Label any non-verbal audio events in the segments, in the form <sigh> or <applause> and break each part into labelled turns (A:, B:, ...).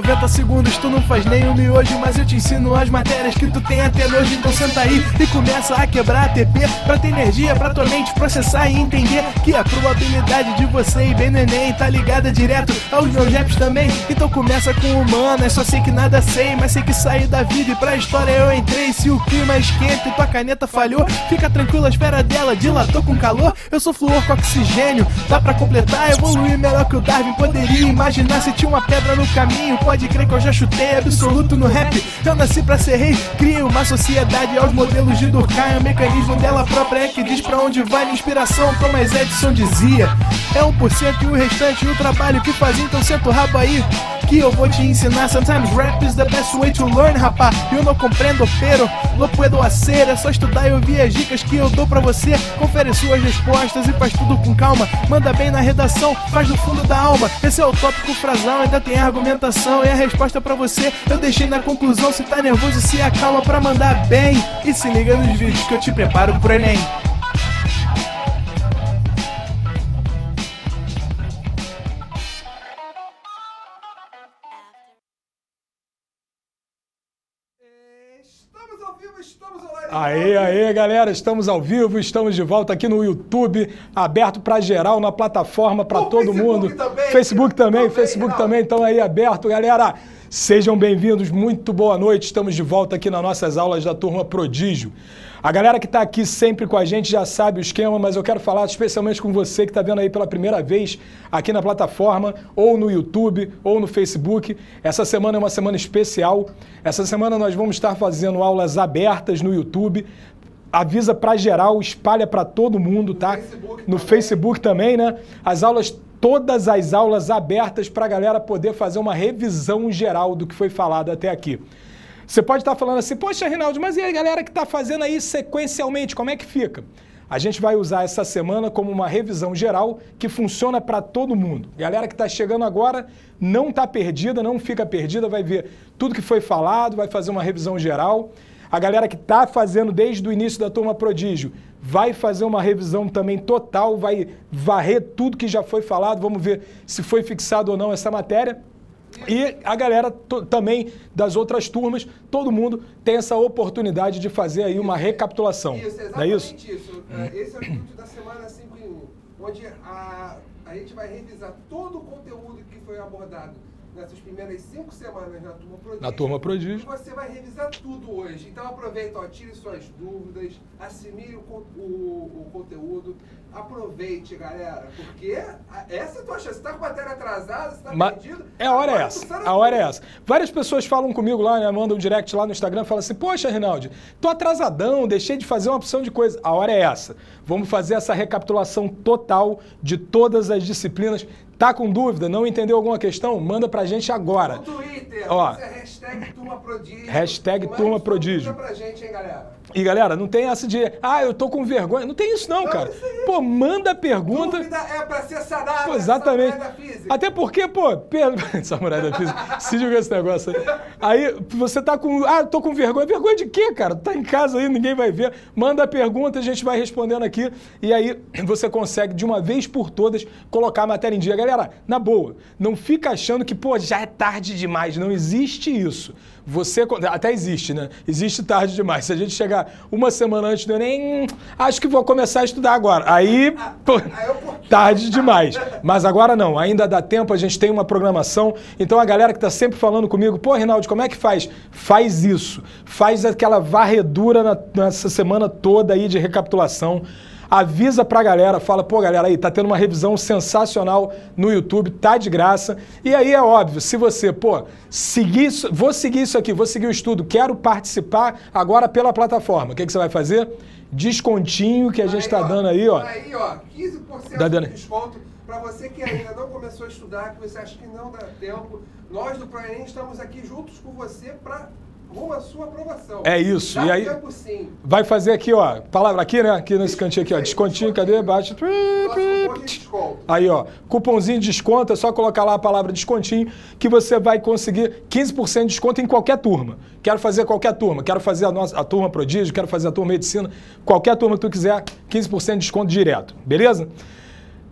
A: 90 segundos tu não faz nem um hoje Mas eu te ensino as matérias que tu tem até hoje Então senta aí e começa a quebrar a TP Pra ter energia, pra tua mente processar e entender Que a probabilidade de você e bem Enem Tá ligada direto aos meus raps também Então começa com é só sei que nada sei Mas sei que saí da vida e pra história eu entrei Se o clima é esquenta e tua caneta falhou Fica tranquilo, espera dela dilatou com calor Eu sou flor com oxigênio, dá pra completar Evoluir melhor que o Darwin poderia imaginar Se tinha uma pedra no caminho pode crer que eu já chutei absoluto no rap. Eu nasci pra ser rei, criei uma sociedade aos modelos de Durkheim. O mecanismo dela própria é que diz pra onde vai a inspiração, Thomas Edison dizia. É 1% e o restante, o trabalho que faz, então senta o rabo aí que eu vou te ensinar. Sometimes rap is the best way to learn, rapá. Eu não compreendo, pero não puedo hacer. É só estudar e ouvir as dicas que eu dou pra você. Confere suas respostas e faz tudo com calma. Manda bem na redação, faz no fundo da alma. Esse é o tópico frasal, ainda tem argumentação. E é a resposta pra você eu deixei na conclusão então se tá nervoso, se acalma para mandar bem e se liga nos vídeos que eu te preparo pro Enem.
B: Aê, aê, galera, estamos ao vivo, estamos de volta aqui no YouTube, aberto para geral, na plataforma para todo Facebook mundo. Também, Facebook também, também Facebook não. também, então aí aberto, galera. Sejam bem-vindos, muito boa noite. Estamos de volta aqui nas nossas aulas da turma Prodígio. A galera que está aqui sempre com a gente já sabe o esquema, mas eu quero falar especialmente com você que está vendo aí pela primeira vez aqui na plataforma, ou no YouTube, ou no Facebook. Essa semana é uma semana especial. Essa semana nós vamos estar fazendo aulas abertas no YouTube, avisa para geral, espalha para todo mundo, tá? No Facebook, no Facebook também, né? As aulas todas as aulas abertas para a galera poder fazer uma revisão geral do que foi falado até aqui. Você pode estar tá falando assim, poxa, Rinaldo, mas e a galera que está fazendo aí sequencialmente, como é que fica? A gente vai usar essa semana como uma revisão geral que funciona para todo mundo. Galera que está chegando agora não está perdida, não fica perdida, vai ver tudo que foi falado, vai fazer uma revisão geral. A galera que está fazendo desde o início da turma prodígio vai fazer uma revisão também total, vai varrer tudo que já foi falado, vamos ver se foi fixado ou não essa matéria. E a galera também das outras turmas, todo mundo tem essa oportunidade de fazer aí uma recapitulação. Isso, é exatamente é isso?
A: isso. Hum. É, esse é o vídeo da semana 5 em 1, onde a, a gente vai revisar todo o conteúdo que foi abordado nessas primeiras cinco semanas na Turma Prodígio. Na Turma Prodígio. Você vai revisar tudo hoje. Então aproveita, ó, tire suas dúvidas, assimile o, o, o conteúdo. Aproveite, galera, porque essa é a tua chance. Você tá com a matéria atrasada, você tá perdido. É a hora é essa. A hora
B: é essa. Várias pessoas falam comigo lá, né? Mandam um direct lá no Instagram, falam assim, poxa, Rinaldi, tô atrasadão, deixei de fazer uma opção de coisa. A hora é essa. Vamos fazer essa recapitulação total de todas as disciplinas. Tá com dúvida? Não entendeu alguma questão? Manda pra gente agora. No Twitter, Ó,
A: é hashtag Turma Prodígio. Hashtag Mas Turma Prodígio. Manda pra gente, hein, galera?
B: E galera, não tem essa de, ah, eu tô com vergonha. Não tem isso não, não cara. Isso pô, manda pergunta. Dúvida
A: é pra ser sarada.
B: Pô, né, exatamente. física. Até porque, pô, per... <laughs> samurai da física. Se julga esse negócio aí. Aí você tá com, ah, tô com vergonha. Vergonha de quê, cara? Tá em casa aí, ninguém vai ver. Manda pergunta, a gente vai respondendo aqui e aí você consegue de uma vez por todas colocar a matéria em dia, galera. Galera, na boa, não fica achando que, pô, já é tarde demais. Não existe isso. Você, até existe, né? Existe tarde demais. Se a gente chegar uma semana antes do Enem, é acho que vou começar a estudar agora. Aí, pô, tarde demais. Mas agora não, ainda dá tempo, a gente tem uma programação. Então a galera que está sempre falando comigo, pô, Rinaldi, como é que faz? Faz isso. Faz aquela varredura na, nessa semana toda aí de recapitulação avisa pra galera, fala, pô, galera, aí tá tendo uma revisão sensacional no YouTube, tá de graça. E aí é óbvio, se você, pô, seguir isso, vou seguir isso aqui, vou seguir o estudo, quero participar agora pela plataforma. O que, é que você vai fazer? Descontinho que a gente está dando aí, ó. Aí,
A: ó, 15% tá de desconto para você que ainda não começou a estudar, que você acha que não dá tempo. Nós do Proenem estamos aqui juntos com você para rumo à sua aprovação. É isso. Já e aí é
B: vai fazer aqui, ó, palavra aqui, né? Aqui nesse cantinho aqui, ó, descontinho, cadê? Baixa. Aí, ó, cupomzinho de desconto, é só colocar lá a palavra descontinho que você vai conseguir 15% de desconto em qualquer turma. Quero fazer qualquer turma, quero fazer a nossa a turma prodígio, quero fazer a turma medicina, qualquer turma que tu quiser, 15% de desconto direto. Beleza?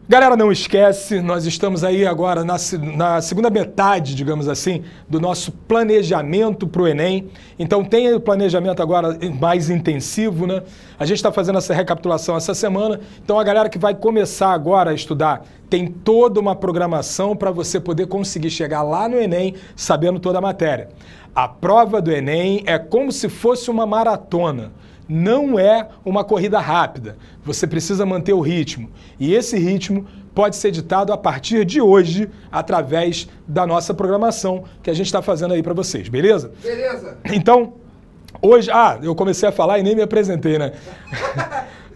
B: Galera, não esquece, nós estamos aí agora na, na, segunda metade, digamos assim, do nosso planejamento para o Enem. Então tem o planejamento agora mais intensivo, né? A gente está fazendo essa recapitulação essa semana. Então a galera que vai começar agora a estudar tem toda uma programação para você poder conseguir chegar lá no Enem sabendo toda a matéria. A prova do Enem é como se fosse uma maratona não é uma corrida rápida. Você precisa manter o ritmo. E esse ritmo pode ser ditado a partir de hoje, através da nossa programação que a gente está fazendo aí para vocês, beleza? Beleza. Então, hoje. Ah, eu comecei a falar e nem me apresentei, né? <laughs>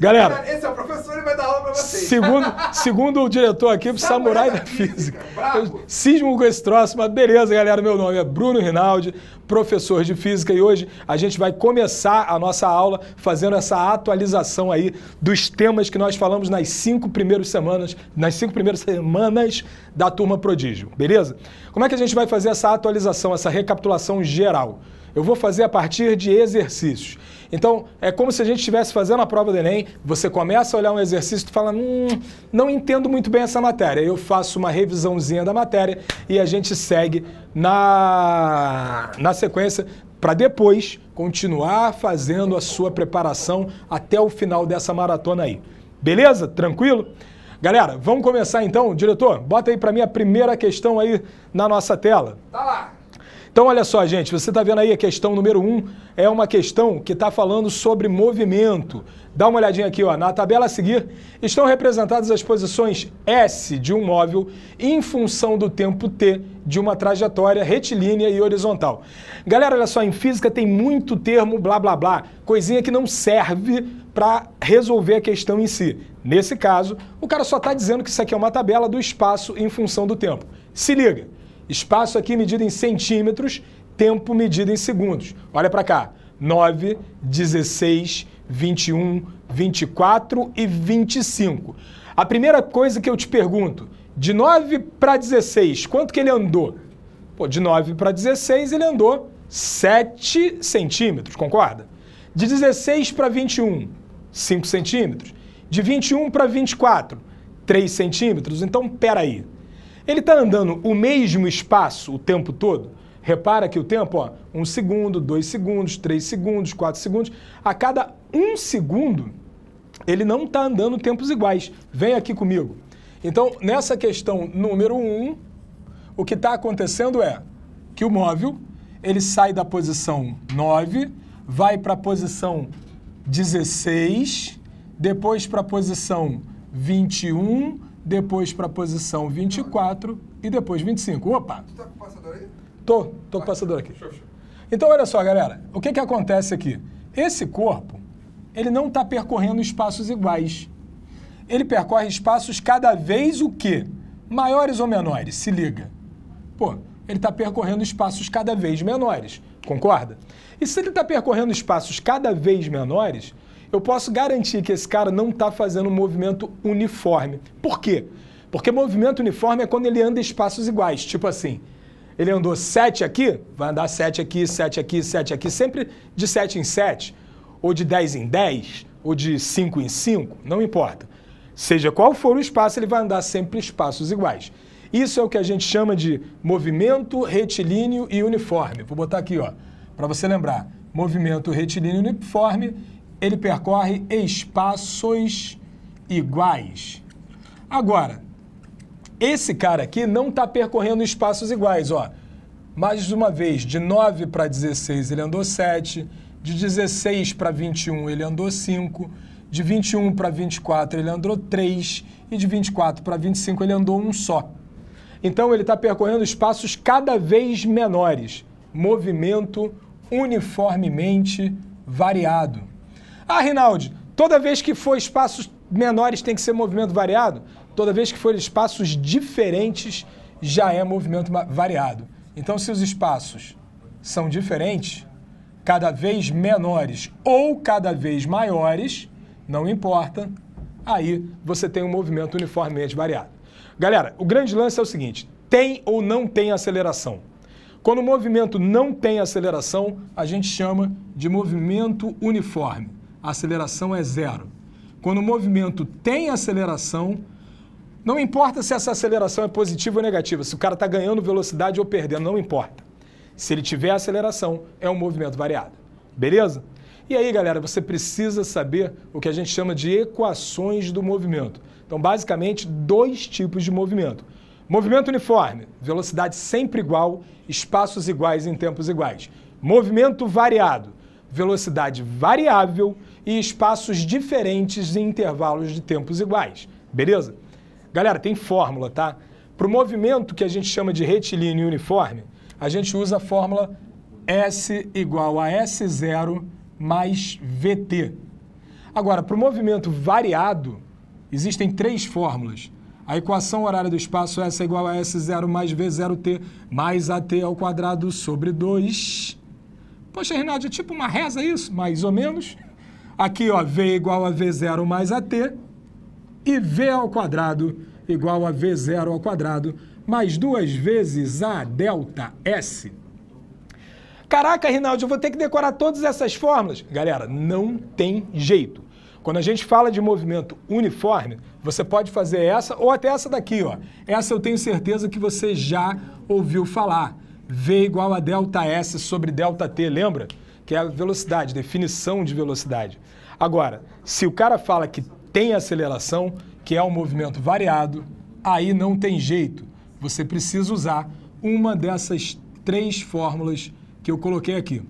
A: Galera, esse é o professor, e vai dar aula pra vocês. Segundo, <laughs> segundo
B: o diretor aqui, Samurai, Samurai da, da Física. física. cismo com esse troço, mas beleza, galera. Meu nome é Bruno Rinaldi, professor de Física, e hoje a gente vai começar a nossa aula fazendo essa atualização aí dos temas que nós falamos nas cinco primeiras semanas, nas cinco primeiras semanas da Turma Prodígio, beleza? Como é que a gente vai fazer essa atualização, essa recapitulação geral? Eu vou fazer a partir de exercícios. Então, é como se a gente estivesse fazendo a prova do Enem, você começa a olhar um exercício e fala, hum, não entendo muito bem essa matéria. Eu faço uma revisãozinha da matéria e a gente segue na, na sequência para depois continuar fazendo a sua preparação até o final dessa maratona aí. Beleza? Tranquilo? Galera, vamos começar então. Diretor, bota aí para mim a primeira questão aí na nossa tela. Tá lá. Então, olha só, gente, você está vendo aí a questão número um, é uma questão que está falando sobre movimento. Dá uma olhadinha aqui, ó. na tabela a seguir estão representadas as posições S de um móvel em função do tempo T de uma trajetória retilínea e horizontal. Galera, olha só, em física tem muito termo blá blá blá, coisinha que não serve para resolver a questão em si. Nesse caso, o cara só está dizendo que isso aqui é uma tabela do espaço em função do tempo. Se liga! Espaço aqui medido em centímetros, tempo medido em segundos. Olha para cá. 9, 16, 21, 24 e 25. A primeira coisa que eu te pergunto, de 9 para 16, quanto que ele andou? Pô, de 9 para 16 ele andou 7 centímetros, concorda? De 16 para 21, 5 centímetros. De 21 para 24, 3 centímetros. Então, peraí. aí. Ele está andando o mesmo espaço o tempo todo? Repara que o tempo, ó, um segundo, dois segundos, três segundos, quatro segundos. A cada um segundo, ele não está andando tempos iguais. Vem aqui comigo. Então, nessa questão número um, o que está acontecendo é que o móvel ele sai da posição 9, vai para a posição 16, depois para a posição 21, depois para a posição 24 e depois 25. Opa! Tu tá com o passador aí? Tô, tô com o passador aqui. Então, olha só, galera, o que, que acontece aqui? Esse corpo, ele não está percorrendo espaços iguais. Ele percorre espaços cada vez o quê? Maiores ou menores, se liga. Pô, ele está percorrendo espaços cada vez menores, concorda? E se ele está percorrendo espaços cada vez menores, eu posso garantir que esse cara não está fazendo um movimento uniforme. Por quê? Porque movimento uniforme é quando ele anda em espaços iguais, tipo assim. Ele andou 7 aqui, vai andar 7 aqui, 7 aqui, 7 aqui, sempre de 7 em 7, ou de 10 em 10, ou de 5 em 5, não importa. Seja qual for o espaço, ele vai andar sempre em espaços iguais. Isso é o que a gente chama de movimento retilíneo e uniforme. Vou botar aqui, ó, para você lembrar. Movimento retilíneo e uniforme ele percorre espaços iguais. Agora, esse cara aqui não está percorrendo espaços iguais, ó. Mais uma vez, de 9 para 16 ele andou 7, de 16 para 21 ele andou 5, de 21 para 24 ele andou 3 e de 24 para 25 ele andou um só. Então ele está percorrendo espaços cada vez menores, movimento uniformemente variado. Ah, Rinaldi, toda vez que for espaços menores tem que ser movimento variado? Toda vez que for espaços diferentes já é movimento variado. Então, se os espaços são diferentes, cada vez menores ou cada vez maiores, não importa, aí você tem um movimento uniformemente variado. Galera, o grande lance é o seguinte: tem ou não tem aceleração? Quando o movimento não tem aceleração, a gente chama de movimento uniforme a aceleração é zero. Quando o movimento tem aceleração, não importa se essa aceleração é positiva ou negativa, se o cara está ganhando velocidade ou perdendo, não importa. Se ele tiver aceleração, é um movimento variado. Beleza? E aí, galera, você precisa saber o que a gente chama de equações do movimento. Então, basicamente, dois tipos de movimento. Movimento uniforme, velocidade sempre igual, espaços iguais em tempos iguais. Movimento variado, velocidade variável e espaços diferentes em intervalos de tempos iguais. Beleza? Galera, tem fórmula, tá? Para o movimento que a gente chama de retilíneo uniforme, a gente usa a fórmula S igual a S0 mais VT. Agora, para o movimento variado, existem três fórmulas. A equação horária do espaço S é igual a S0 mais V0T mais AT ao quadrado sobre 2 Poxa, Reinaldo, é tipo uma reza isso? Mais ou menos. Aqui, ó, V igual a V0 mais AT e V ao quadrado igual a V0 ao quadrado mais duas vezes A delta S. Caraca, Rinaldi, eu vou ter que decorar todas essas fórmulas. Galera, não tem jeito. Quando a gente fala de movimento uniforme, você pode fazer essa ou até essa daqui, ó. Essa eu tenho certeza que você já ouviu falar. V igual a delta S sobre delta T, lembra? Que é a velocidade, definição de velocidade. Agora, se o cara fala que tem aceleração, que é um movimento variado, aí não tem jeito. Você precisa usar uma dessas três fórmulas que eu coloquei aqui.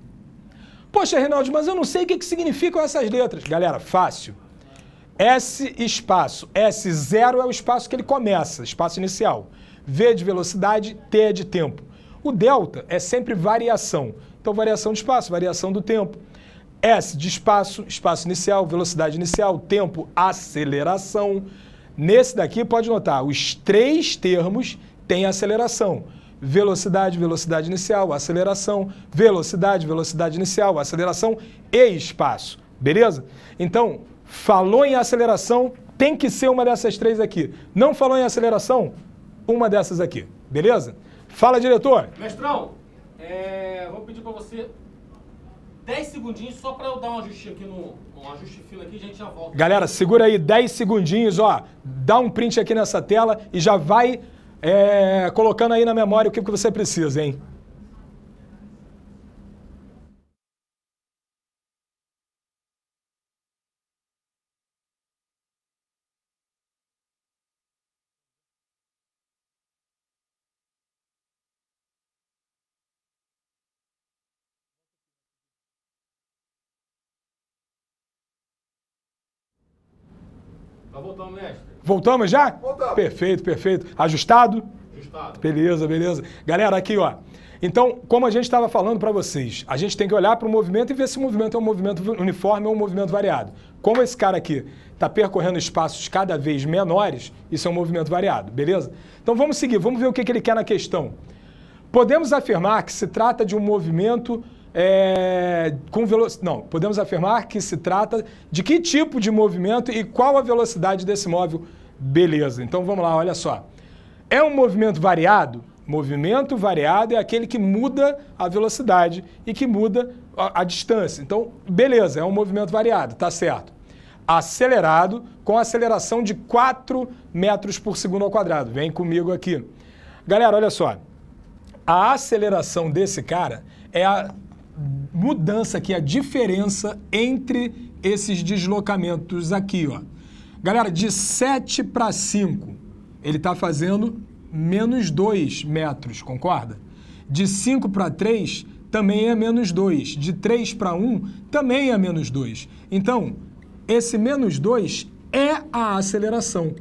B: Poxa, Reinaldo, mas eu não sei o que, que significam essas letras. Galera, fácil. S espaço, S0 é o espaço que ele começa, espaço inicial. V de velocidade, T é de tempo. O delta é sempre variação. Então, variação de espaço, variação do tempo. S de espaço, espaço inicial, velocidade inicial, tempo, aceleração. Nesse daqui, pode notar, os três termos têm aceleração. Velocidade, velocidade inicial, aceleração, velocidade, velocidade inicial, aceleração e espaço. Beleza? Então, falou em aceleração, tem que ser uma dessas três aqui. Não falou em aceleração, uma dessas aqui. Beleza? Fala, diretor. Mestrão, é, vou pedir para você 10 segundinhos só para eu dar um ajuste aqui no um ajuste fino aqui, a gente já volta. Galera, segura aí 10 segundinhos, ó. Dá um print aqui nessa tela e já vai é, colocando aí na memória o que, que você precisa, hein? Voltamos já? Voltamos. Perfeito, perfeito. Ajustado? Ajustado. Beleza, beleza. Galera, aqui, ó. Então, como a gente estava falando para vocês, a gente tem que olhar para o movimento e ver se o movimento é um movimento uniforme ou um movimento variado. Como esse cara aqui está percorrendo espaços cada vez menores, isso é um movimento variado, beleza? Então vamos seguir, vamos ver o que, que ele quer na questão. Podemos afirmar que se trata de um movimento é, com velocidade. Não, podemos afirmar que se trata de que tipo de movimento e qual a velocidade desse móvel Beleza, então vamos lá, olha só. É um movimento variado? Movimento variado é aquele que muda a velocidade e que muda a, a distância. Então, beleza, é um movimento variado, tá certo. Acelerado com aceleração de 4 metros por segundo ao quadrado. Vem comigo aqui. Galera, olha só. A aceleração desse cara é a mudança aqui, é a diferença entre esses deslocamentos aqui, ó. Galera, de 7 para 5, ele está fazendo menos 2 metros, concorda? De 5 para 3, também é menos 2. De 3 para 1, também é menos 2. Então, esse menos 2 é a aceleração.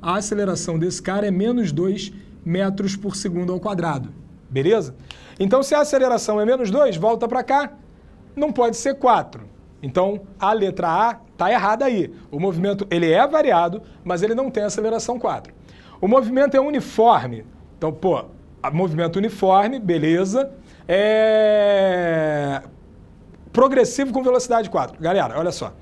B: A aceleração desse cara é menos 2 metros por segundo ao quadrado. Beleza? Então, se a aceleração é menos 2, volta para cá, não pode ser 4. Então, a letra A Está errado aí. O movimento ele é variado, mas ele não tem aceleração 4. O movimento é uniforme. Então, pô, movimento uniforme, beleza. É... Progressivo com velocidade 4. Galera, olha só.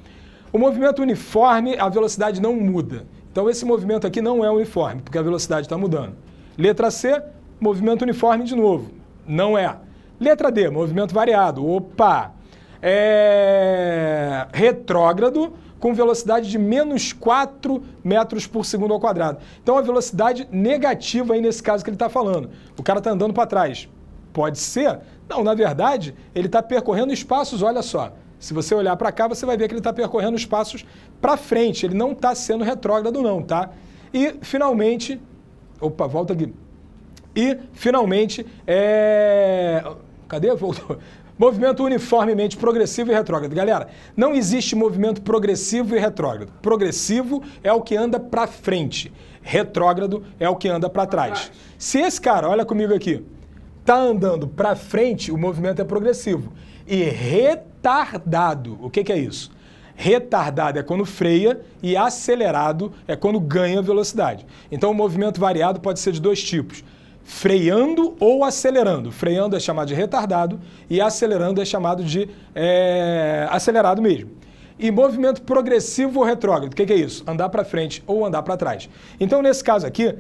B: O movimento uniforme, a velocidade não muda. Então, esse movimento aqui não é uniforme, porque a velocidade está mudando. Letra C, movimento uniforme de novo. Não é. Letra D, movimento variado. Opa! é, retrógrado com velocidade de menos 4 metros por segundo ao quadrado. Então, a velocidade negativa aí nesse caso que ele está falando. O cara está andando para trás. Pode ser? Não, na verdade, ele está percorrendo espaços, olha só. Se você olhar para cá, você vai ver que ele está percorrendo espaços para frente. Ele não está sendo retrógrado não, tá? E, finalmente... Opa, volta aqui. E, finalmente, é... Cadê? Voltou. Movimento uniformemente progressivo e retrógrado. Galera, não existe movimento progressivo e retrógrado. Progressivo é o que anda para frente. Retrógrado é o que anda para trás. Se esse cara, olha comigo aqui, tá andando para frente, o movimento é progressivo. E retardado, o que, que é isso? Retardado é quando freia e acelerado é quando ganha velocidade. Então, o movimento variado pode ser de dois tipos freando ou acelerando. Freando é chamado de retardado e acelerando é chamado de é, acelerado mesmo. E movimento progressivo ou retrógrado, o que, que é isso? Andar para frente ou andar para trás. Então, nesse caso aqui,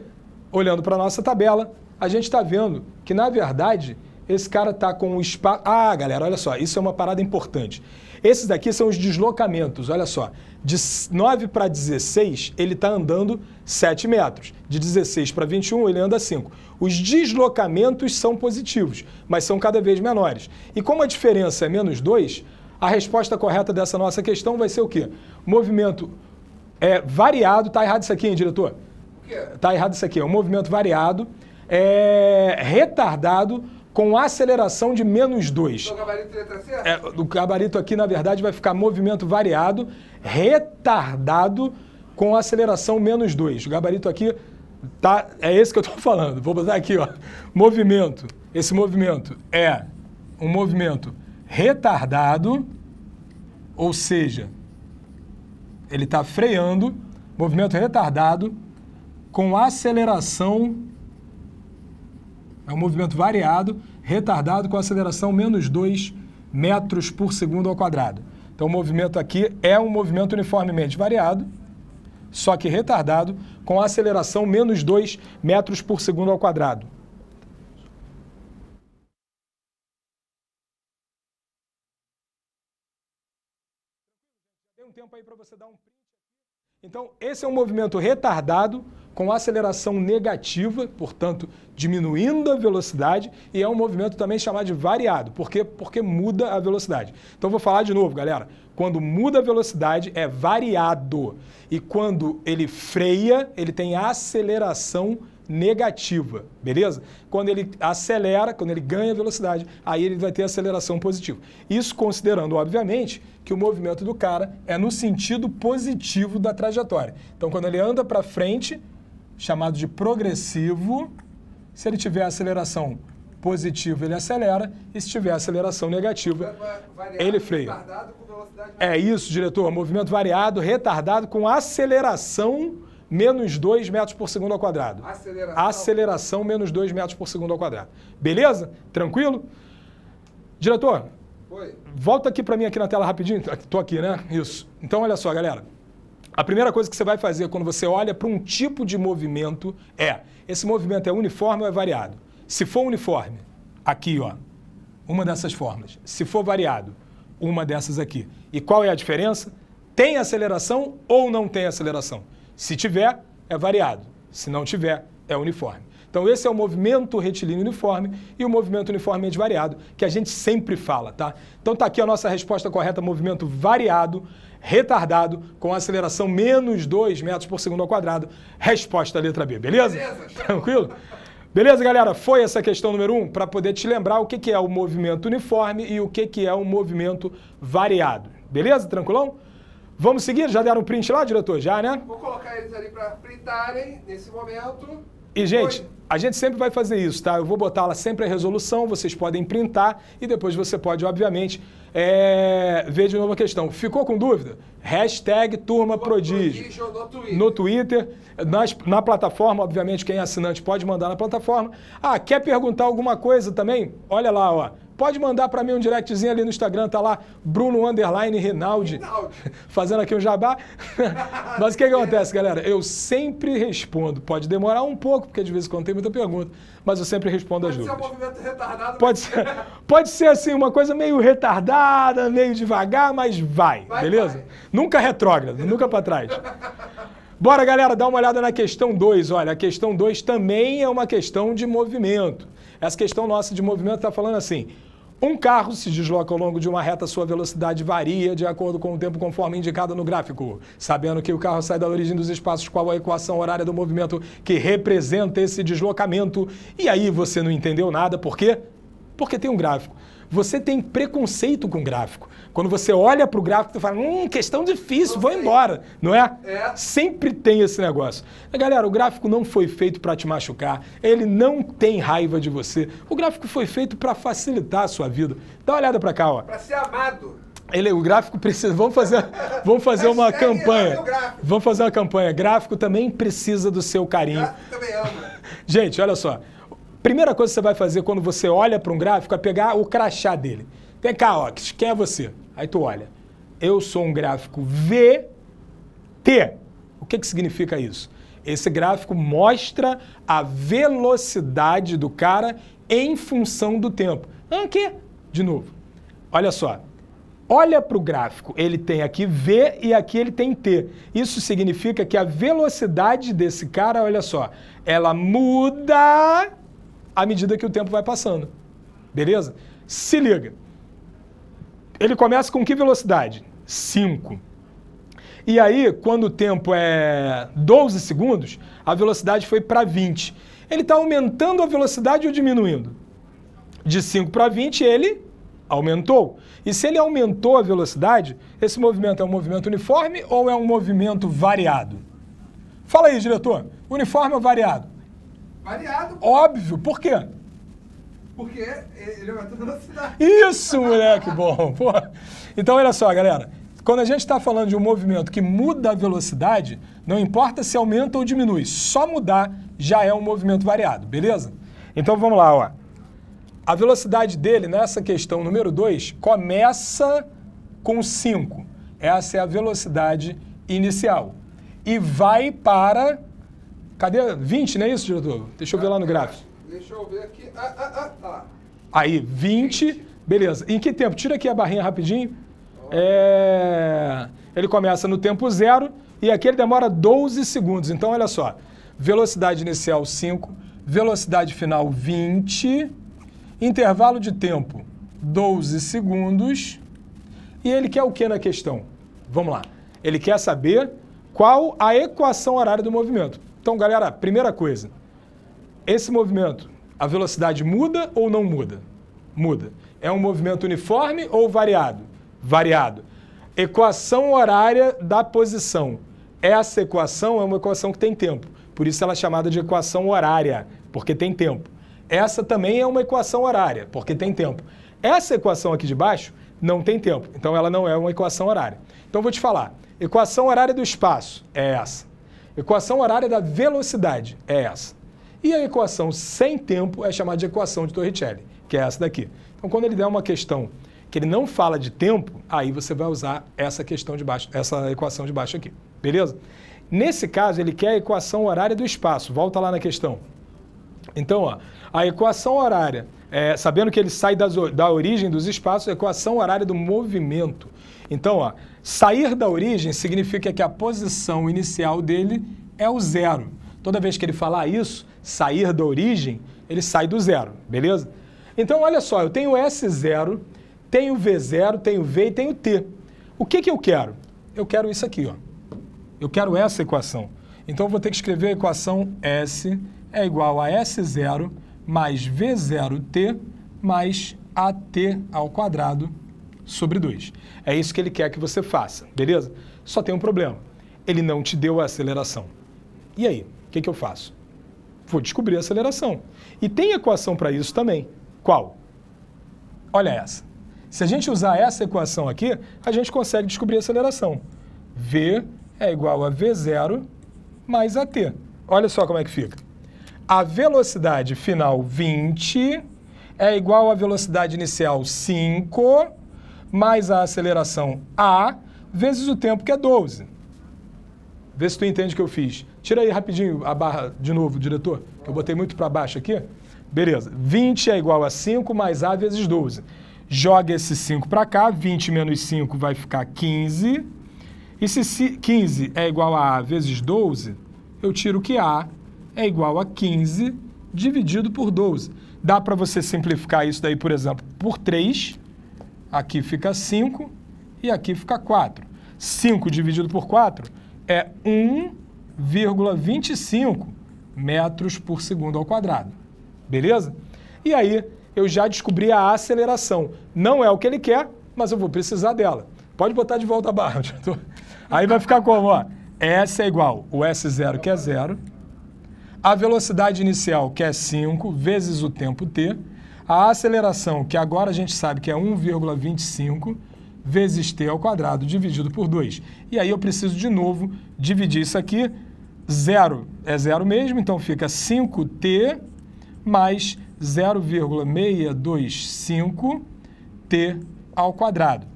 B: olhando para a nossa tabela, a gente está vendo que, na verdade, esse cara está com o espaço... Ah, galera, olha só, isso é uma parada importante. Esses daqui são os deslocamentos, olha só. De 9 para 16, ele está andando 7 metros. De 16 para 21, ele anda 5. Os deslocamentos são positivos, mas são cada vez menores. E como a diferença é menos 2, a resposta correta dessa nossa questão vai ser o quê? Movimento é, variado. Está errado isso aqui, hein, diretor? Está errado isso aqui. É um movimento variado, é, retardado com aceleração de menos 2. O gabarito É, o gabarito aqui, na verdade, vai ficar movimento variado, retardado, com aceleração menos 2. O gabarito aqui tá, é esse que eu estou <laughs> falando. Vou botar aqui, ó. Movimento. Esse movimento é um movimento retardado, ou seja, ele está freando, movimento retardado, com aceleração é um movimento variado, retardado, com aceleração menos 2 metros por segundo ao quadrado. Então, o movimento aqui é um movimento uniformemente variado, só que retardado, com aceleração menos 2 metros por segundo ao quadrado. Tem um tempo aí para você dar um print. Então, esse é um movimento retardado com aceleração negativa, portanto, diminuindo a velocidade, e é um movimento também chamado de variado. Por quê? Porque muda a velocidade. Então, vou falar de novo, galera. Quando muda a velocidade, é variado. E quando ele freia, ele tem aceleração negativa, beleza? Quando ele acelera, quando ele ganha velocidade, aí ele vai ter aceleração positiva. Isso considerando, obviamente, que o movimento do cara é no sentido positivo da trajetória. Então, quando ele anda para frente, chamado de progressivo. Se ele tiver aceleração positiva, ele acelera, e se tiver aceleração negativa, ele freia. É isso, diretor. Movimento variado, retardado, com aceleração menos 2 metros por segundo ao quadrado. Aceleração. Aceleração menos 2 metros por segundo ao quadrado. Beleza? Tranquilo? Diretor, Oi. volta aqui para mim aqui na tela rapidinho. Estou aqui, né? Isso. Então, olha só, galera. A primeira coisa que você vai fazer quando você olha para um tipo de movimento é: esse movimento é uniforme ou é variado? Se for uniforme, aqui, ó, uma dessas formas. Se for variado, uma dessas aqui. E qual é a diferença? Tem aceleração ou não tem aceleração? Se tiver, é variado. Se não tiver, é uniforme. Então, esse é o movimento retilíneo uniforme e o movimento uniformemente variado, que a gente sempre fala, tá? Então, tá aqui a nossa resposta correta, movimento variado retardado com aceleração menos 2 metros por segundo ao quadrado. Resposta letra B, beleza? beleza. Tranquilo? Beleza, galera? Foi essa questão número 1 um, para poder te lembrar o que, que é o movimento uniforme e o que, que é o movimento variado. Beleza? Tranquilão? Vamos seguir? Já deram um print lá, diretor? Já, né?
A: Vou colocar eles ali para printarem nesse momento.
B: E, gente, Foi. A gente sempre vai fazer isso, tá? Eu vou botar lá sempre a resolução, vocês podem printar e depois você pode, obviamente, é... ver de novo a questão. Ficou com dúvida? Hashtag Turma Prodígio. No Twitter, nas, na plataforma, obviamente, quem é assinante pode mandar na plataforma. Ah, quer perguntar alguma coisa também? Olha lá, ó. Pode mandar para mim um directzinho ali no Instagram, tá lá, Bruno Underline Rinaldi, <laughs> fazendo aqui um jabá. <laughs> Mas o que, que acontece, galera? Eu sempre respondo. Pode demorar um pouco, porque de vez em quando tem muita pergunta, mas eu sempre respondo pode as dúvidas.
A: Pode ser um movimento retardado.
B: Pode ser, pode ser, assim, uma coisa meio retardada, meio devagar, mas vai, vai beleza? Vai. Nunca retrógrado, nunca para trás. Bora, galera, dar uma olhada na questão 2. Olha, a questão 2 também é uma questão de movimento. Essa questão nossa de movimento está falando assim: um carro se desloca ao longo de uma reta, sua velocidade varia de acordo com o tempo conforme indicado no gráfico. Sabendo que o carro sai da origem dos espaços, qual a equação horária do movimento que representa esse deslocamento? E aí você não entendeu nada, por quê? Porque tem um gráfico. Você tem preconceito com o gráfico. Quando você olha para o gráfico, você fala, hum, questão difícil, vou embora, não é? é? Sempre tem esse negócio. Galera, o gráfico não foi feito para te machucar, ele não tem raiva de você. O gráfico foi feito para facilitar a sua vida. Dá uma olhada para cá, ó. Para
A: ser amado.
B: Ele, o gráfico precisa. Vamos fazer, vamos fazer uma campanha. Vamos fazer uma campanha. Gráfico também precisa do seu carinho. Gráfico também ama. <laughs> Gente, olha só. Primeira coisa que você vai fazer quando você olha para um gráfico é pegar o crachá dele. Vem cá, Ox, quem é você? Aí tu olha. Eu sou um gráfico VT. O que, que significa isso? Esse gráfico mostra a velocidade do cara em função do tempo. Ah, De novo. Olha só. Olha para o gráfico, ele tem aqui V e aqui ele tem T. Isso significa que a velocidade desse cara, olha só, ela muda à medida que o tempo vai passando. Beleza? Se liga. Ele começa com que velocidade? 5. E aí, quando o tempo é 12 segundos, a velocidade foi para 20. Ele está aumentando a velocidade ou diminuindo? De 5 para 20, ele aumentou. E se ele aumentou a velocidade, esse movimento é um movimento uniforme ou é um movimento variado? Fala aí, diretor. Uniforme ou variado? Variado. Óbvio. Por quê?
A: Porque ele é aumenta a velocidade.
B: Isso, moleque bom. Pô. Então, olha só, galera. Quando a gente está falando de um movimento que muda a velocidade, não importa se aumenta ou diminui, só mudar já é um movimento variado, beleza? Então vamos lá, ó. A velocidade dele nessa questão número 2 começa com 5. Essa é a velocidade inicial. E vai para Cadê? 20, não é isso, diretor? Deixa eu ver lá no gráfico.
A: Deixa eu ver aqui. Ah, ah, ah, ah.
B: Aí, 20. Beleza. Em que tempo? Tira aqui a barrinha rapidinho. É... Ele começa no tempo zero e aqui ele demora 12 segundos. Então, olha só. Velocidade inicial 5, velocidade final 20, intervalo de tempo 12 segundos. E ele quer o que na questão? Vamos lá. Ele quer saber qual a equação horária do movimento. Então, galera, primeira coisa, esse movimento, a velocidade muda ou não muda? Muda. É um movimento uniforme ou variado? Variado. Equação horária da posição. Essa equação é uma equação que tem tempo, por isso ela é chamada de equação horária, porque tem tempo. Essa também é uma equação horária, porque tem tempo. Essa equação aqui de baixo não tem tempo, então ela não é uma equação horária. Então vou te falar, equação horária do espaço é essa. Equação horária da velocidade é essa. E a equação sem tempo é chamada de equação de Torricelli, que é essa daqui. Então, quando ele der uma questão que ele não fala de tempo, aí você vai usar essa questão de baixo, essa equação de baixo aqui, beleza? Nesse caso, ele quer a equação horária do espaço. Volta lá na questão. Então, ó, a equação horária, é, sabendo que ele sai das, da origem dos espaços, a equação horária do movimento. Então, ó, sair da origem significa que a posição inicial dele é o zero. Toda vez que ele falar isso, sair da origem, ele sai do zero, beleza? Então, olha só, eu tenho S0, tenho V0, tenho V e tenho T. O que, que eu quero? Eu quero isso aqui, ó. Eu quero essa equação. Então, eu vou ter que escrever a equação S é igual a S0 mais V0T mais AT ao quadrado sobre 2. É isso que ele quer que você faça, beleza? Só tem um problema. Ele não te deu a aceleração. E aí, o que, que eu faço? Vou descobrir a aceleração. E tem equação para isso também. Qual? Olha essa. Se a gente usar essa equação aqui, a gente consegue descobrir a aceleração. V é igual a V0 mais AT. Olha só como é que fica. A velocidade final 20 é igual à velocidade inicial 5 mais a aceleração A vezes o tempo, que é 12. Vê se tu entende o que eu fiz. Tira aí rapidinho a barra de novo, diretor, que eu botei muito para baixo aqui. Beleza. 20 é igual a 5 mais A vezes 12. Joga esse 5 para cá, 20 menos 5 vai ficar 15. E se 15 é igual a A vezes 12, eu tiro que A é igual a 15 dividido por 12. Dá para você simplificar isso daí, por exemplo, por 3 Aqui fica 5 e aqui fica 4. 5 dividido por 4 é 1,25 metros por segundo ao quadrado. Beleza? E aí eu já descobri a aceleração. Não é o que ele quer, mas eu vou precisar dela. Pode botar de volta a barra. <laughs> Tô... Aí vai ficar como? Ó, S é igual o S0, que é zero, a velocidade inicial, que é 5, vezes o tempo t, a aceleração, que agora a gente sabe que é 1,25 vezes t ao quadrado dividido por 2. E aí eu preciso de novo dividir isso aqui. Zero é zero mesmo, então fica 5t mais 0,625t ao quadrado.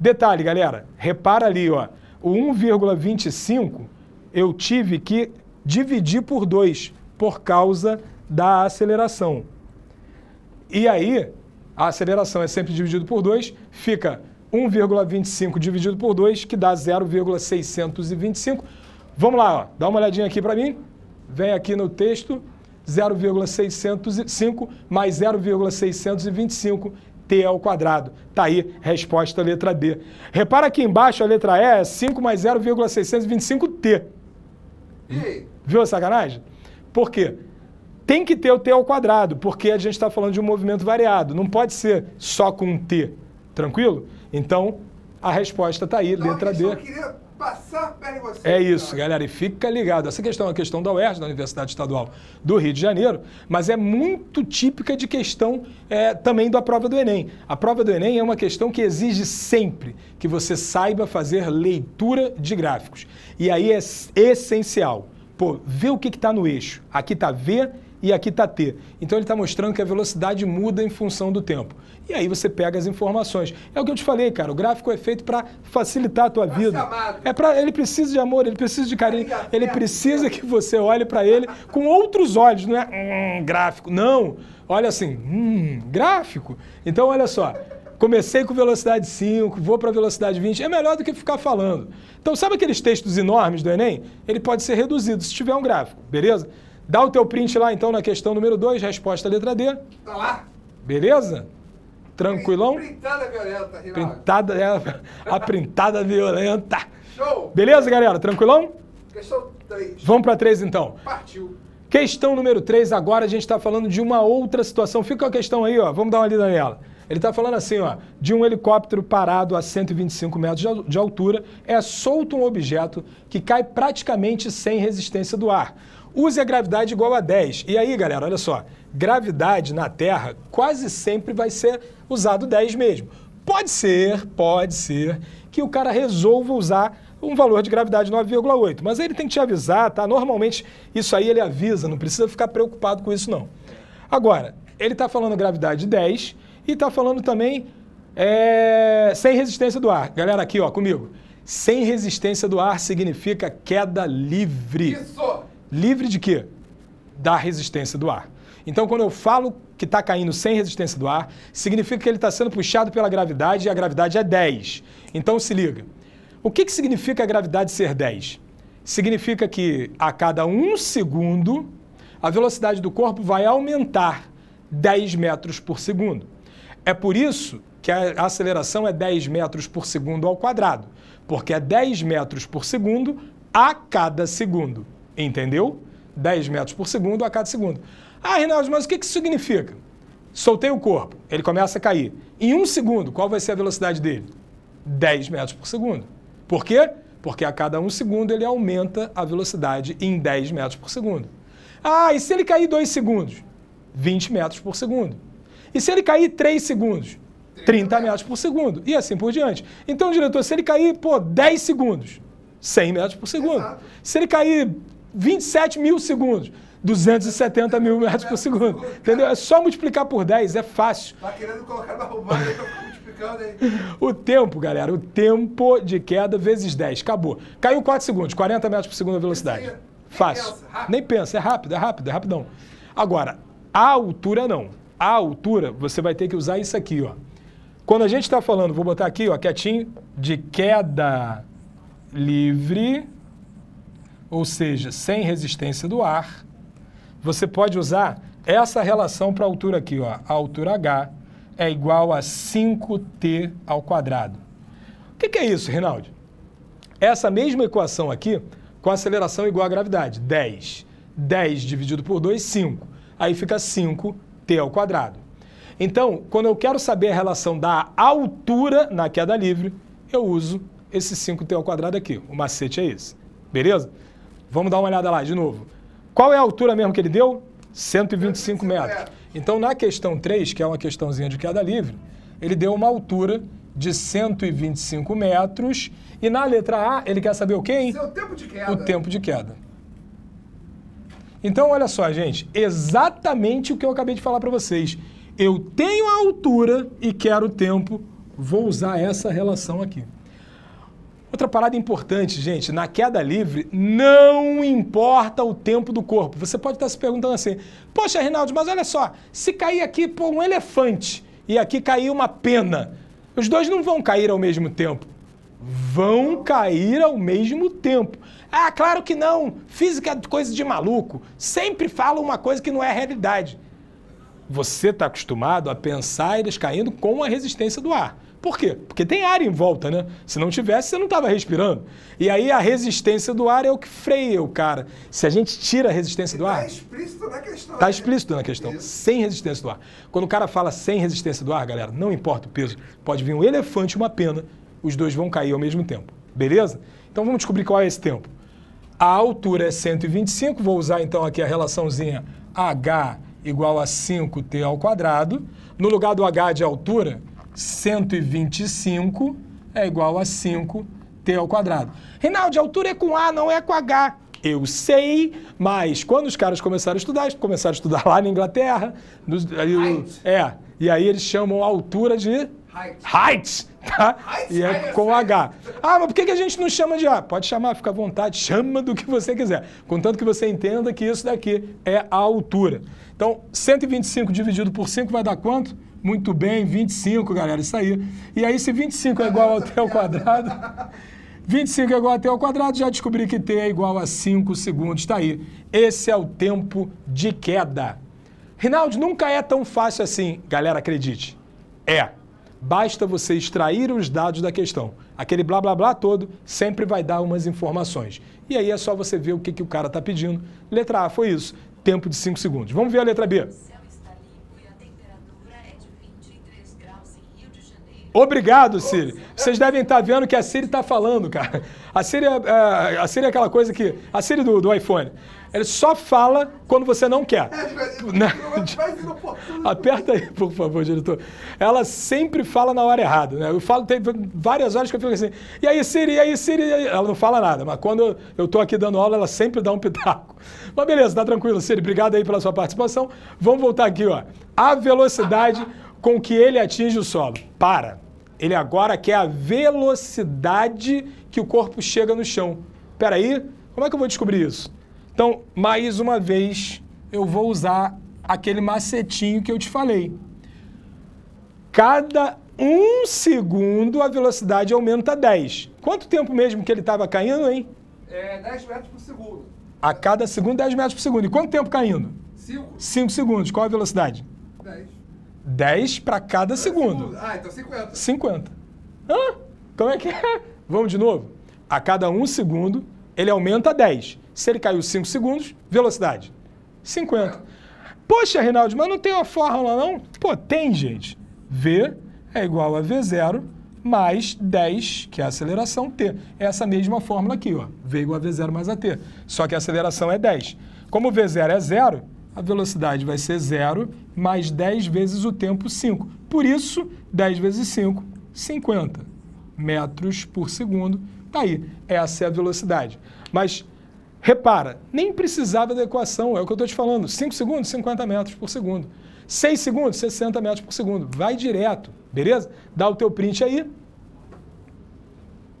B: Detalhe, galera, repara ali, ó, o 1,25 eu tive que dividir por 2 por causa da aceleração. E aí, a aceleração é sempre dividido por 2, fica 1,25 dividido por 2, que dá 0,625. Vamos lá, ó, dá uma olhadinha aqui para mim. Vem aqui no texto, 0,605 mais 0,625, t ao quadrado. Está aí, resposta letra D. Repara aqui embaixo a letra E é 5 mais 0,625t. Viu a sacanagem? Por quê? tem que ter o t ao quadrado, porque a gente está falando de um movimento variado. Não pode ser só com um t. Tranquilo? Então, a resposta está aí, então, letra D.
A: Queria passar a perna você,
B: é isso, galera. E fica ligado. Essa questão é uma questão da UERJ, da Universidade Estadual do Rio de Janeiro, mas é muito típica de questão é, também da prova do Enem. A prova do Enem é uma questão que exige sempre que você saiba fazer leitura de gráficos. E aí é essencial. Pô, vê o que está no eixo. Aqui está V e aqui está T. Então ele está mostrando que a velocidade muda em função do tempo. E aí você pega as informações. É o que eu te falei, cara. O gráfico é feito para facilitar a tua vida. É para ele precisa de amor, ele precisa de carinho, ele precisa que você olhe para ele com outros olhos, não é hum, gráfico. Não. Olha assim, hum, gráfico. Então olha só. Comecei com velocidade 5, vou para velocidade 20, é melhor do que ficar falando. Então, sabe aqueles textos enormes do Enem? Ele pode ser reduzido se tiver um gráfico, beleza? Dá o teu print lá então na questão número 2, resposta letra D. Tá lá. Beleza? Tranquilão?
A: Printada violenta, é,
B: Printada, a printada violenta.
A: Show! Beleza, galera? Tranquilão? Questão 3. Vamos para 3 então. Partiu.
B: Questão número 3, agora a gente está falando de uma outra situação. Fica com a questão aí, ó. Vamos dar uma lida nela. Ele está falando assim, ó, de um helicóptero parado a 125 metros de altura, é solto um objeto que cai praticamente sem resistência do ar. Use a gravidade igual a 10. E aí, galera, olha só. Gravidade na Terra quase sempre vai ser usado 10 mesmo. Pode ser, pode ser, que o cara resolva usar um valor de gravidade 9,8. Mas ele tem que te avisar, tá? Normalmente isso aí ele avisa, não precisa ficar preocupado com isso não. Agora, ele está falando gravidade 10 e está falando também é, sem resistência do ar. Galera, aqui ó, comigo. Sem resistência do ar significa queda livre. Isso! Livre de quê? Da resistência do ar. Então, quando eu falo que está caindo sem resistência do ar, significa que ele está sendo puxado pela gravidade e a gravidade é 10. Então, se liga. O que, que significa a gravidade ser 10? Significa que a cada um segundo, a velocidade do corpo vai aumentar 10 metros por segundo. É por isso que a aceleração é 10 metros por segundo ao quadrado, porque é 10 metros por segundo a cada segundo. Entendeu? 10 metros por segundo a cada segundo. Ah, Reinaldo, mas o que isso significa? Soltei o corpo, ele começa a cair. Em um segundo, qual vai ser a velocidade dele? 10 metros por segundo. Por quê? Porque a cada um segundo ele aumenta a velocidade em 10 metros por segundo. Ah, e se ele cair 2 segundos? 20 metros por segundo. E se ele cair 3 segundos? 30 metros por segundo. E assim por diante. Então, diretor, se ele cair, pô, 10 segundos, 100 metros por segundo. Se ele cair 27 mil segundos. 270 mil metros por segundo. Entendeu? É só multiplicar por 10, é fácil.
A: Tá querendo colocar na roubada,
B: tá multiplicando aí. O tempo, galera, o tempo de queda vezes 10. Acabou. Caiu 4 segundos, 40 metros por segundo a velocidade. fácil. Nem pensa, é rápido, é rápido, é rapidão. Agora, a altura não. A altura, você vai ter que usar isso aqui, ó. Quando a gente está falando, vou botar aqui, ó, quietinho, de queda livre ou seja, sem resistência do ar, você pode usar essa relação para a altura aqui, ó, a altura H é igual a 5T ao quadrado. O que, que é isso, Rinaldi? Essa mesma equação aqui, com aceleração igual à gravidade, 10. 10 dividido por 2, 5. Aí fica 5T ao quadrado. Então, quando eu quero saber a relação da altura na queda livre, eu uso esse 5T ao quadrado aqui. O macete é esse. Beleza? Vamos dar uma olhada lá de novo. Qual é a altura mesmo que ele deu? 125 metros. Então, na questão 3, que é uma questãozinha de queda livre, ele deu uma altura de 125 metros. E na letra A, ele quer saber o quê, hein? Seu
A: tempo de queda. O tempo de
B: queda. Então, olha só, gente, exatamente o que eu acabei de falar para vocês. Eu tenho a altura e quero o tempo. Vou usar essa relação aqui. Outra parada importante, gente, na queda livre não importa o tempo do corpo. Você pode estar se perguntando assim: "Poxa, Reinaldo, mas olha só, se cair aqui por um elefante e aqui cair uma pena, os dois não vão cair ao mesmo tempo. Vão cair ao mesmo tempo. Ah, claro que não. Física é coisa de maluco. Sempre fala uma coisa que não é realidade. Você está acostumado a pensar eles caindo com a resistência do ar. Por quê? Porque tem ar em volta, né? Se não tivesse, você não estava respirando. E aí a resistência do ar é o que freia o cara. Se a gente tira a resistência e do tá ar. Está
A: explícito na questão.
B: Está né? explícito na questão. Isso. Sem resistência do ar. Quando o cara fala sem resistência do ar, galera, não importa o peso. Pode vir um elefante e uma pena, os dois vão cair ao mesmo tempo. Beleza? Então vamos descobrir qual é esse tempo. A altura é 125, vou usar então aqui a relaçãozinha H igual a 5t ao quadrado. No lugar do H de altura, 125 é igual a 5t ao quadrado. Reinaldo, a altura é com A, não é com H. Eu sei, mas quando os caras começaram a estudar, eles começaram a estudar lá na Inglaterra, nos, é, e aí eles chamam a altura de Heights. Heights, tá? Heights, e é com H. Ah, mas por que a gente não chama de A? Pode chamar, fica à vontade, chama do que você quiser. Contanto que você entenda que isso daqui é a altura. Então, 125 dividido por 5 vai dar quanto? Muito bem, 25, galera, isso aí. E aí, se 25 é igual ao T ao quadrado, 25 é igual a T ao quadrado, já descobri que T é igual a 5 segundos, está aí. Esse é o tempo de queda. Rinaldi, nunca é tão fácil assim. Galera, acredite. É. Basta você extrair os dados da questão. Aquele blá blá blá todo sempre vai dar umas informações. E aí é só você ver o que, que o cara está pedindo. Letra A foi isso. Tempo de 5 segundos. Vamos ver a letra B. É Obrigado, Siri. Vocês devem estar tá vendo que a Siri está falando, cara. A Siri, é, é, a Siri é aquela coisa que. A Siri do, do iPhone. Ele só fala quando você não quer. É,
A: <laughs> né? <laughs>
B: Aperta aí, por favor, diretor. Ela sempre fala na hora errada. Né? Eu falo, tem várias horas que eu fico assim, e aí Siri, e aí Siri, e aí? ela não fala nada, mas quando eu estou aqui dando aula, ela sempre dá um pitaco. <laughs> Mas beleza, tá tranquilo, Siri, obrigado aí pela sua participação. Vamos voltar aqui, ó. A velocidade com que ele atinge o solo. Para. Ele agora quer a velocidade que o corpo chega no chão. Peraí, como é que eu vou descobrir isso? Então, mais uma vez, eu vou usar aquele macetinho que eu te falei. Cada um segundo a velocidade aumenta 10. Quanto tempo mesmo que ele estava caindo, hein?
A: É 10 metros por segundo.
B: A cada segundo, 10 metros por segundo. E quanto tempo caindo? 5. 5 segundos. Qual a velocidade? 10. 10 para cada segundo. segundo.
A: Ah, então 50.
B: 50. Hã? Como é que é? <laughs> Vamos de novo? A cada um segundo, ele aumenta 10. Se ele caiu 5 segundos, velocidade. 50. Poxa, Reinaldo, mas não tem uma fórmula, não? Pô, tem, gente. V é igual a V0 mais 10, que é a aceleração T. É essa mesma fórmula aqui, ó. V igual a V0 mais a T. Só que a aceleração é 10. Como V0 é zero, a velocidade vai ser zero mais 10 vezes o tempo 5. Por isso, 10 vezes 5, 50 metros por segundo. Tá aí, essa é a velocidade. Mas Repara, nem precisava da equação, é o que eu estou te falando. 5 segundos, 50 metros por segundo. 6 segundos, 60 metros por segundo. Vai direto, beleza? Dá o teu print aí.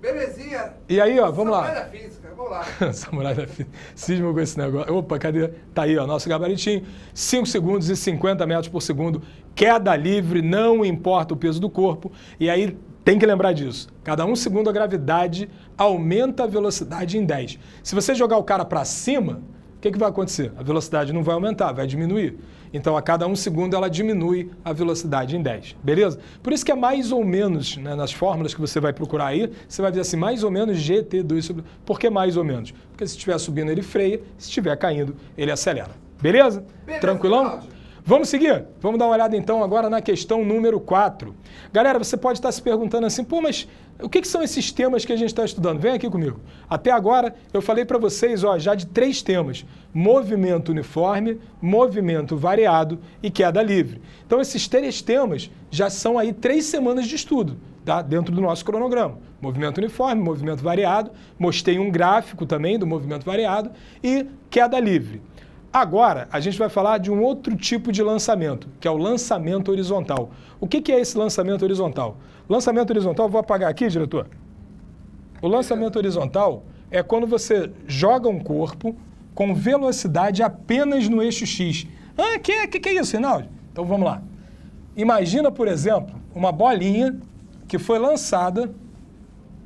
A: Belezinha.
B: E aí, ó, vamos Samurai lá. Samurai da
A: física, vamos lá.
B: <laughs> Samurai da física. Cisma com esse negócio. Opa, cadê? Tá aí, ó, nosso gabaritinho. 5 segundos e 50 metros por segundo. Queda livre, não importa o peso do corpo. E aí tem que lembrar disso. Cada um segundo a gravidade aumenta a velocidade em 10. Se você jogar o cara para cima, o que, que vai acontecer? A velocidade não vai aumentar, vai diminuir. Então, a cada um segundo, ela diminui a velocidade em 10, beleza? Por isso que é mais ou menos, né, nas fórmulas que você vai procurar aí, você vai ver assim, mais ou menos GT2 sobre... Por que mais ou menos? Porque se estiver subindo, ele freia, se estiver caindo, ele acelera. Beleza? beleza Tranquilão? Cláudio. Vamos seguir? Vamos dar uma olhada então agora na questão número 4. Galera, você pode estar se perguntando assim, pô, mas o que, que são esses temas que a gente está estudando? Vem aqui comigo. Até agora eu falei para vocês ó, já de três temas: movimento uniforme, movimento variado e queda livre. Então esses três temas já são aí três semanas de estudo. Tá? dentro do nosso cronograma. Movimento uniforme, movimento variado, mostrei um gráfico também do movimento variado e queda livre. Agora, a gente vai falar de um outro tipo de lançamento, que é o lançamento horizontal. O que, que é esse lançamento horizontal? Lançamento horizontal, vou apagar aqui, diretor. O lançamento horizontal é quando você joga um corpo com velocidade apenas no eixo X. Ah, que, que, que é isso, Rinaldo? Então vamos lá. Imagina, por exemplo, uma bolinha que foi lançada.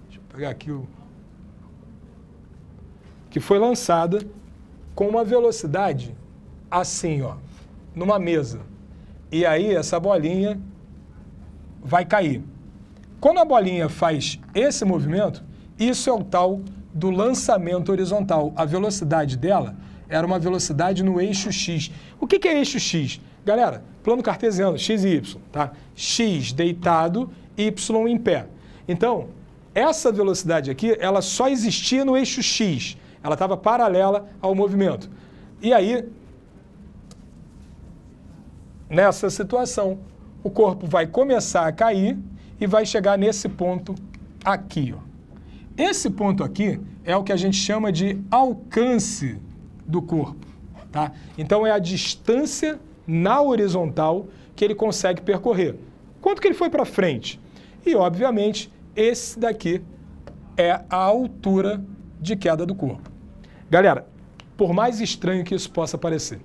B: Deixa eu pegar aqui o. Que foi lançada com uma velocidade assim, ó, numa mesa. E aí essa bolinha vai cair. Quando a bolinha faz esse movimento, isso é o tal do lançamento horizontal. A velocidade dela era uma velocidade no eixo x. O que é eixo x? Galera, plano cartesiano, x e y, tá? x deitado, y em pé. Então, essa velocidade aqui, ela só existia no eixo x. Ela estava paralela ao movimento. E aí, nessa situação, o corpo vai começar a cair e vai chegar nesse ponto aqui. Ó. Esse ponto aqui é o que a gente chama de alcance do corpo. Tá? Então é a distância na horizontal que ele consegue percorrer. Quanto que ele foi para frente? E, obviamente, esse daqui é a altura de queda do corpo. Galera, por mais estranho que isso possa parecer,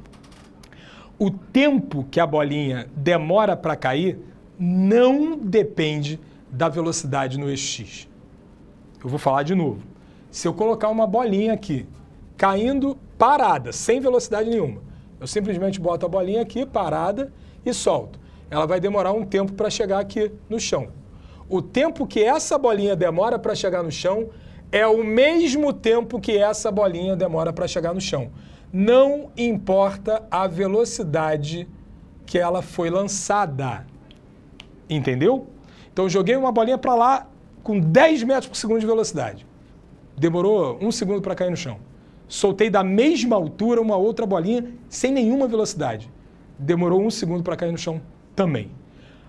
B: o tempo que a bolinha demora para cair não depende da velocidade no eixo X. Eu vou falar de novo. Se eu colocar uma bolinha aqui, caindo parada, sem velocidade nenhuma, eu simplesmente boto a bolinha aqui, parada, e solto. Ela vai demorar um tempo para chegar aqui no chão. O tempo que essa bolinha demora para chegar no chão é o mesmo tempo que essa bolinha demora para chegar no chão. Não importa a velocidade que ela foi lançada. Entendeu? Então eu joguei uma bolinha para lá com 10 metros por segundo de velocidade. Demorou um segundo para cair no chão. Soltei da mesma altura uma outra bolinha sem nenhuma velocidade. Demorou um segundo para cair no chão também.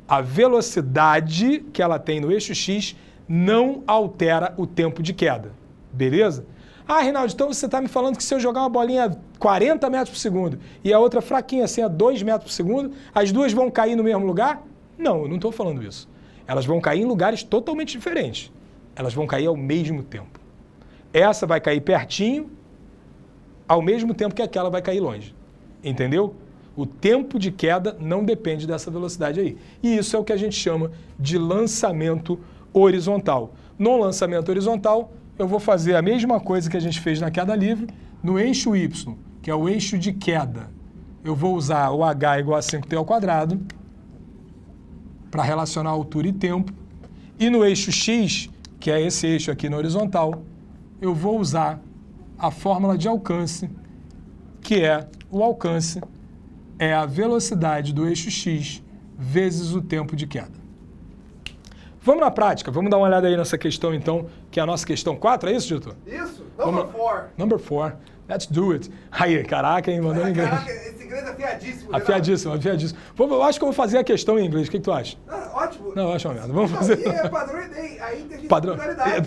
B: A velocidade que ela tem no eixo X não altera o tempo de queda. Beleza? Ah, Reinaldo, então você está me falando que se eu jogar uma bolinha 40 metros por segundo e a outra fraquinha, assim, a 2 metros por segundo, as duas vão cair no mesmo lugar? Não, eu não estou falando isso. Elas vão cair em lugares totalmente diferentes. Elas vão cair ao mesmo tempo. Essa vai cair pertinho, ao mesmo tempo que aquela vai cair longe. Entendeu? O tempo de queda não depende dessa velocidade aí. E isso é o que a gente chama de lançamento horizontal. No lançamento horizontal, eu vou fazer a mesma coisa que a gente fez na queda livre, no eixo Y, que é o eixo de queda. Eu vou usar o H igual a 5T ao quadrado para relacionar altura e tempo. E no eixo X, que é esse eixo aqui na horizontal, eu vou usar a fórmula de alcance, que é o alcance é a velocidade do eixo X vezes o tempo de queda. Vamos na prática, vamos dar uma olhada aí nessa questão então, que é a nossa questão 4, é isso, Juto?
A: Isso, number 4.
B: Number 4. Let's do it. Aí, caraca, hein? Mandou em inglês. Caraca,
A: esse inglês é né, afiadíssimo. Afiadíssimo,
B: afiadíssimo. Vou, eu acho que eu vou fazer a questão em inglês. O que, que tu acha? ótimo. Não, eu acho uma merda. Vamos então, fazer. Não, é padrão Aí tem padrão...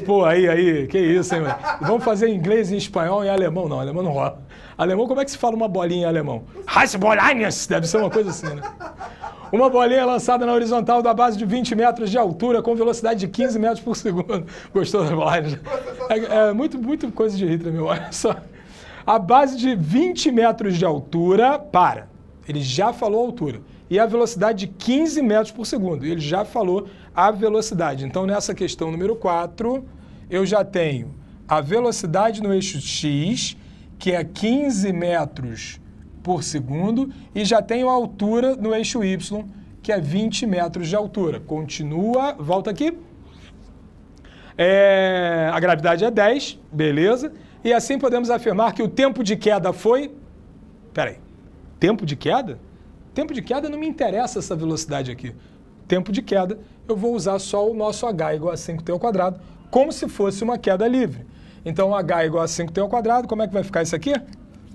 B: Pô, aí, aí. Que isso, hein, mano? Vamos fazer em inglês, em espanhol e alemão. Não, alemão não rola. Alemão, como é que se fala uma bolinha em alemão? Heißbolinhas. Deve ser uma coisa assim, né? <laughs> Uma bolinha lançada na horizontal da base de 20 metros de altura com velocidade de 15 metros por segundo. <laughs> Gostou das bolinha? É, é muito, muito coisa de Hitler, meu. Olha só. A base de 20 metros de altura, para. Ele já falou altura. E a velocidade de 15 metros por segundo. Ele já falou a velocidade. Então, nessa questão número 4, eu já tenho a velocidade no eixo X, que é 15 metros por segundo e já tenho a altura no eixo Y, que é 20 metros de altura. Continua, volta aqui. É, a gravidade é 10, beleza. E assim podemos afirmar que o tempo de queda foi... Peraí, tempo de queda? Tempo de queda não me interessa essa velocidade aqui. Tempo de queda, eu vou usar só o nosso h igual a 5t ao quadrado, como se fosse uma queda livre. Então, h igual a 5t ao quadrado, como é que vai ficar isso aqui?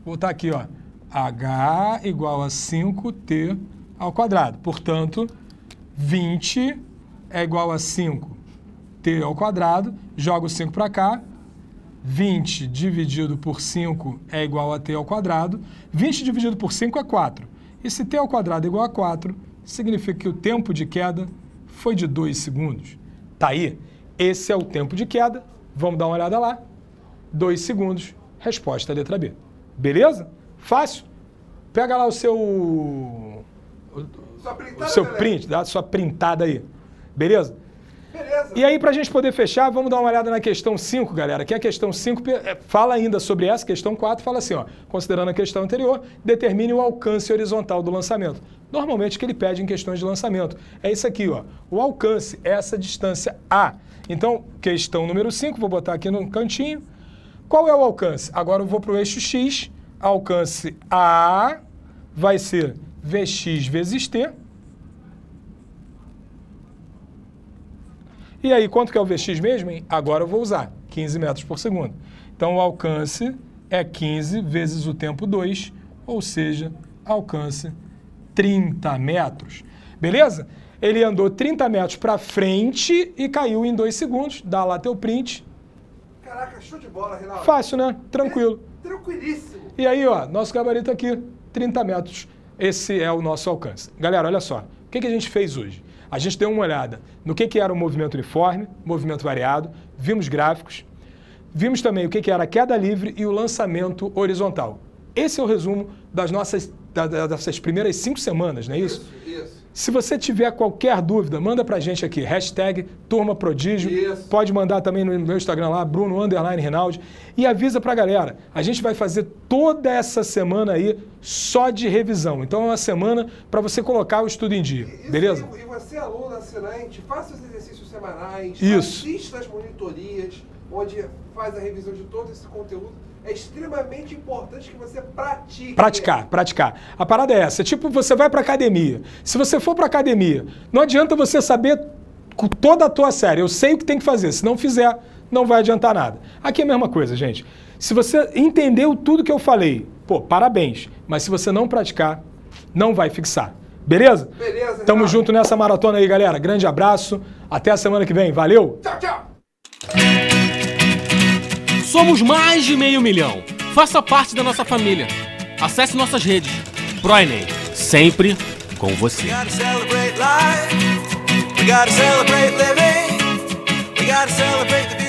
B: Vou botar aqui, ó. H igual a 5T ao quadrado. Portanto, 20 é igual a 5T ao quadrado. Jogo 5 para cá. 20 dividido por 5 é igual a T ao quadrado. 20 dividido por 5 é 4. E se T ao quadrado é igual a 4, significa que o tempo de queda foi de 2 segundos. Tá aí. Esse é o tempo de queda. Vamos dar uma olhada lá. 2 segundos. Resposta letra B. Beleza? Fácil. Pega lá o seu. O, seu print, dá sua printada aí. Beleza? Beleza. E aí, para a gente poder fechar, vamos dar uma olhada na questão 5, galera. Que é a questão 5 é, fala ainda sobre essa, questão 4 fala assim, ó, considerando a questão anterior, determine o alcance horizontal do lançamento. Normalmente, o que ele pede em questões de lançamento é isso aqui, ó, o alcance, é essa distância A. Então, questão número 5, vou botar aqui no cantinho. Qual é o alcance? Agora eu vou para o eixo X alcance A vai ser Vx vezes T. E aí, quanto que é o Vx mesmo? Hein? Agora eu vou usar 15 metros por segundo. Então, o alcance é 15 vezes o tempo 2, ou seja, alcance 30 metros. Beleza? Ele andou 30 metros para frente e caiu em 2 segundos. Dá lá teu print.
A: Caraca, show de bola, Renato.
B: Fácil, né? Tranquilo.
A: Tranquilíssimo.
B: E aí, ó, nosso gabarito aqui, 30 metros. Esse é o nosso alcance. Galera, olha só. O que, que a gente fez hoje? A gente deu uma olhada no que, que era o movimento uniforme, movimento variado, vimos gráficos, vimos também o que, que era a queda livre e o lançamento horizontal. Esse é o resumo das nossas, dessas primeiras cinco semanas, não é isso? Isso, isso. Se você tiver qualquer dúvida, manda para a gente aqui, hashtag Turma Prodígio. Isso. Pode mandar também no meu Instagram lá, Bruno Underline Rinaldi. E avisa para a galera, a gente vai fazer toda essa semana aí só de revisão. Então é uma semana para você colocar o estudo em dia, Isso, beleza? E, e você,
A: aluno, assinante, faça os exercícios semanais, Isso. assista as monitorias, onde faz a revisão de todo esse conteúdo é extremamente importante que você pratique. Praticar,
B: praticar. A parada é essa. Tipo, você vai para academia. Se você for para academia, não adianta você saber com toda a tua série. Eu sei o que tem que fazer. Se não fizer, não vai adiantar nada. Aqui é a mesma coisa, gente. Se você entendeu tudo que eu falei, pô, parabéns. Mas se você não praticar, não vai fixar. Beleza? Beleza. Tamo junto nessa maratona aí, galera. Grande abraço. Até a semana que vem. Valeu. Tchau, tchau.
A: Somos mais de meio milhão. Faça parte da nossa família. Acesse nossas redes. ProEnem, sempre com você. We gotta celebrate living. We gotta celebrate the